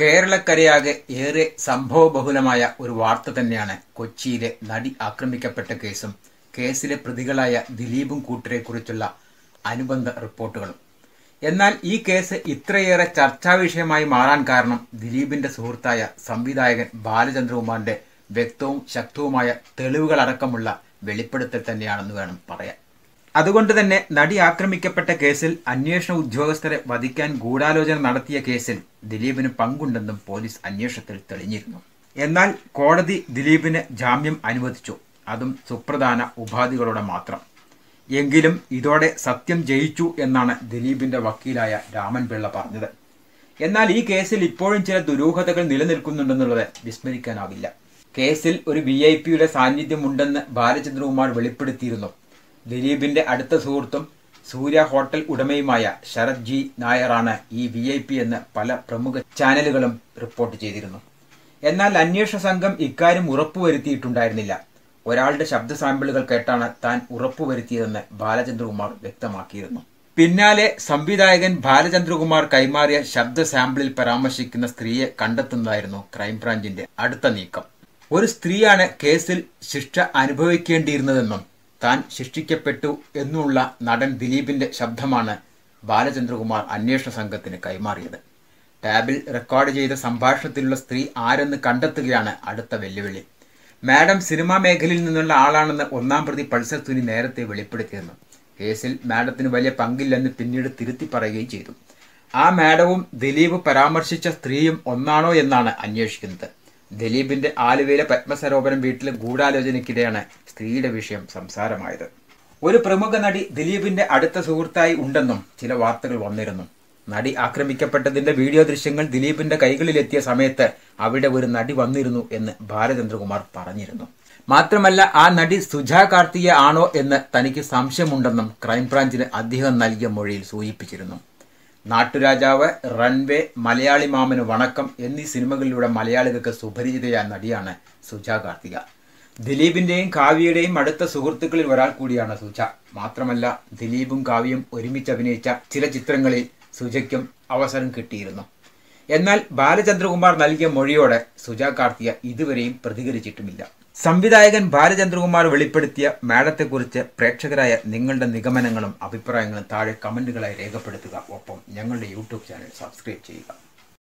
കേരളക്കരയാകെ ഏറെ സംഭവബഹുലമായ ഒരു വാർത്ത തന്നെയാണ് കൊച്ചിയിലെ നടി ആക്രമിക്കപ്പെട്ട കേസും കേസിലെ പ്രതികളായ ദിലീപും കൂട്ടരെ കുറിച്ചുള്ള അനുബന്ധ റിപ്പോർട്ടുകളും എന്നാൽ ഈ കേസ് ഇത്രയേറെ ചർച്ചാ വിഷയമായി മാറാൻ കാരണം ദിലീപിന്റെ സുഹൃത്തായ സംവിധായകൻ ബാലചന്ദ്രകുമാറിന്റെ വ്യക്തവും ശക്തവുമായ തെളിവുകളടക്കമുള്ള വെളിപ്പെടുത്തൽ തന്നെയാണെന്ന് വേണം പറയാൻ അതുകൊണ്ട് തന്നെ നടി ആക്രമിക്കപ്പെട്ട കേസിൽ അന്വേഷണ ഉദ്യോഗസ്ഥരെ വധിക്കാൻ ഗൂഢാലോചന നടത്തിയ കേസിൽ ദിലീപിന് പങ്കുണ്ടെന്നും പോലീസ് അന്വേഷണത്തിൽ തെളിഞ്ഞിരുന്നു എന്നാൽ കോടതി ദിലീപിന് ജാമ്യം അനുവദിച്ചു അതും സുപ്രധാന ഉപാധികളോടെ മാത്രം എങ്കിലും ഇതോടെ സത്യം ജയിച്ചു എന്നാണ് ദിലീപിന്റെ വക്കീലായ രാമൻ പിള്ള പറഞ്ഞത് എന്നാൽ ഈ കേസിൽ ഇപ്പോഴും ചില ദുരൂഹതകൾ നിലനിൽക്കുന്നുണ്ടെന്നുള്ളത് വിസ്മരിക്കാനാവില്ല കേസിൽ ഒരു വി ഐ പിയുടെ സാന്നിധ്യമുണ്ടെന്ന് ബാലചന്ദ്രകുമാർ വെളിപ്പെടുത്തിയിരുന്നു ദിലീപിന്റെ അടുത്ത സുഹൃത്തും സൂര്യ ഹോട്ടൽ ഉടമയുമായ ശരത് ജി നായറാണ് ഈ വി ഐ പി എന്ന് പല പ്രമുഖ ചാനലുകളും റിപ്പോർട്ട് ചെയ്തിരുന്നു എന്നാൽ അന്വേഷണ സംഘം ഇക്കാര്യം ഉറപ്പുവരുത്തിയിട്ടുണ്ടായിരുന്നില്ല ഒരാളുടെ ശബ്ദ സാമ്പിളുകൾ കേട്ടാണ് താൻ ഉറപ്പുവരുത്തിയതെന്ന് ബാലചന്ദ്രകുമാർ വ്യക്തമാക്കിയിരുന്നു പിന്നാലെ സംവിധായകൻ ബാലചന്ദ്രകുമാർ കൈമാറിയ ശബ്ദ സാമ്പിളിൽ പരാമർശിക്കുന്ന സ്ത്രീയെ കണ്ടെത്തുന്നതായിരുന്നു ക്രൈംബ്രാഞ്ചിന്റെ അടുത്ത നീക്കം ഒരു സ്ത്രീയാണ് കേസിൽ ശിക്ഷ അനുഭവിക്കേണ്ടിയിരുന്നതെന്നും താൻ ശിക്ഷിക്കപ്പെട്ടു എന്നുള്ള നടൻ ദിലീപിന്റെ ശബ്ദമാണ് ബാലചന്ദ്രകുമാർ അന്വേഷണ സംഘത്തിന് കൈമാറിയത് ടാബിൽ റെക്കോർഡ് ചെയ്ത സംഭാഷണത്തിലുള്ള സ്ത്രീ ആരെന്ന് കണ്ടെത്തുകയാണ് അടുത്ത വെല്ലുവിളി മാഡം സിനിമാ മേഖലയിൽ നിന്നുള്ള ആളാണെന്ന് ഒന്നാം പ്രതി പൾസർ തുനി നേരത്തെ വെളിപ്പെടുത്തിയിരുന്നു കേസിൽ മാഡത്തിന് വലിയ പങ്കില്ലെന്ന് പിന്നീട് തിരുത്തി പറയുകയും ചെയ്തു ആ മാഡവും ദിലീപ് പരാമർശിച്ച സ്ത്രീയും ഒന്നാണോ എന്നാണ് അന്വേഷിക്കുന്നത് ദിലീപിന്റെ ആലുവയിലെ പത്മസരോവരം വീട്ടിലെ ഗൂഢാലോചനയ്ക്കിടെയാണ് സ്ത്രീയുടെ വിഷയം സംസാരമായത് ഒരു പ്രമുഖ നടി ദിലീപിന്റെ അടുത്ത സുഹൃത്തായി ഉണ്ടെന്നും ചില വാർത്തകൾ വന്നിരുന്നു നടി ആക്രമിക്കപ്പെട്ടതിന്റെ വീഡിയോ ദൃശ്യങ്ങൾ ദിലീപിന്റെ കൈകളിലെത്തിയ സമയത്ത് അവിടെ ഒരു നടി വന്നിരുന്നു എന്ന് ബാലചന്ദ്രകുമാർ പറഞ്ഞിരുന്നു മാത്രമല്ല ആ നടി സുജ കാർത്തിയ ആണോ എന്ന് തനിക്ക് സംശയമുണ്ടെന്നും ക്രൈംബ്രാഞ്ചിന് അദ്ദേഹം നൽകിയ മൊഴിയിൽ സൂചിപ്പിച്ചിരുന്നു നാട്ടുരാജാവ് റൺവേ മലയാളി മാമന് വണക്കം എന്നീ സിനിമകളിലൂടെ മലയാളികൾക്ക് സുപരിചിതയായ നടിയാണ് സുജ കാർത്തിക ദിലീപിന്റെയും കാവ്യയുടെയും അടുത്ത സുഹൃത്തുക്കളിൽ ഒരാൾ കൂടിയാണ് സുജ മാത്രമല്ല ദിലീപും കാവ്യയും ഒരുമിച്ച് അഭിനയിച്ച ചില ചിത്രങ്ങളിൽ സുജയ്ക്കും അവസരം കിട്ടിയിരുന്നു എന്നാൽ ബാലചന്ദ്രകുമാർ നൽകിയ മൊഴിയോടെ സുജ കാർത്തിയ ഇതുവരെയും പ്രതികരിച്ചിട്ടുമില്ല സംവിധായകൻ ബാലചന്ദ്രകുമാർ വെളിപ്പെടുത്തിയ മാഡത്തെക്കുറിച്ച് പ്രേക്ഷകരായ നിങ്ങളുടെ നിഗമനങ്ങളും അഭിപ്രായങ്ങളും താഴെ കമൻറ്റുകളായി രേഖപ്പെടുത്തുക ഒപ്പം ഞങ്ങളുടെ യൂട്യൂബ് ചാനൽ സബ്സ്ക്രൈബ് ചെയ്യുക